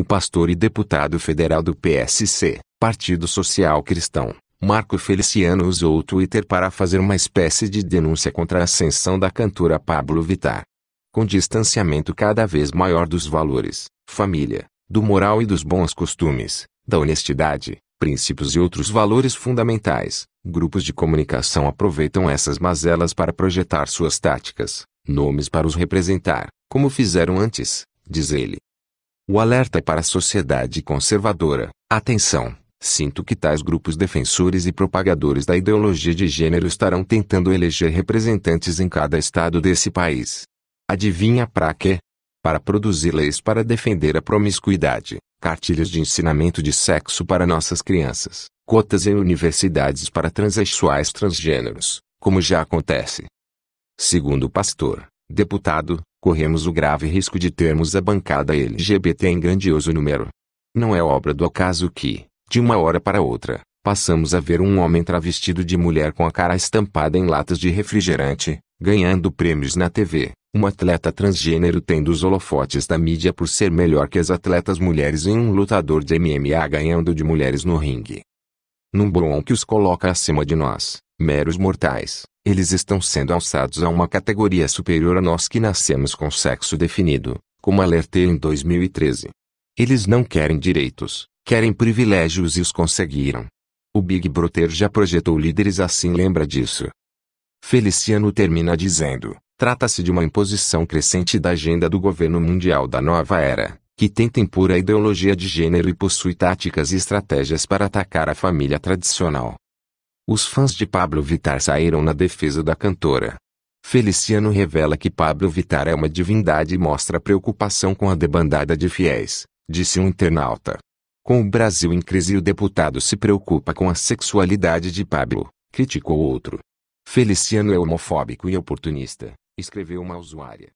o pastor e deputado federal do PSC, Partido Social Cristão, Marco Feliciano usou o Twitter para fazer uma espécie de denúncia contra a ascensão da cantora Pablo Vittar. Com distanciamento cada vez maior dos valores, família, do moral e dos bons costumes, da honestidade, princípios e outros valores fundamentais, grupos de comunicação aproveitam essas mazelas para projetar suas táticas, nomes para os representar, como fizeram antes, diz ele. O alerta é para a sociedade conservadora. Atenção! Sinto que tais grupos defensores e propagadores da ideologia de gênero estarão tentando eleger representantes em cada estado desse país. Adivinha para quê? Para produzir leis para defender a promiscuidade, cartilhas de ensinamento de sexo para nossas crianças, cotas em universidades para transexuais transgêneros, como já acontece. Segundo o pastor, deputado, corremos o grave risco de termos a bancada LGBT em grandioso número. Não é obra do acaso que, de uma hora para outra, passamos a ver um homem travestido de mulher com a cara estampada em latas de refrigerante, ganhando prêmios na TV. Um atleta transgênero tendo os holofotes da mídia por ser melhor que as atletas mulheres e um lutador de MMA ganhando de mulheres no ringue. Num bom que os coloca acima de nós meros mortais, eles estão sendo alçados a uma categoria superior a nós que nascemos com sexo definido, como alertei em 2013. Eles não querem direitos, querem privilégios e os conseguiram. O Big Brother já projetou líderes assim, lembra disso. Feliciano termina dizendo: trata-se de uma imposição crescente da agenda do governo mundial da nova era, que tenta impor a ideologia de gênero e possui táticas e estratégias para atacar a família tradicional, os fãs de Pablo Vitar saíram na defesa da cantora. Feliciano revela que Pablo Vitar é uma divindade e mostra preocupação com a debandada de fiéis, disse um internauta. Com o Brasil em crise, o deputado se preocupa com a sexualidade de Pablo, criticou outro. Feliciano é homofóbico e oportunista, escreveu uma usuária.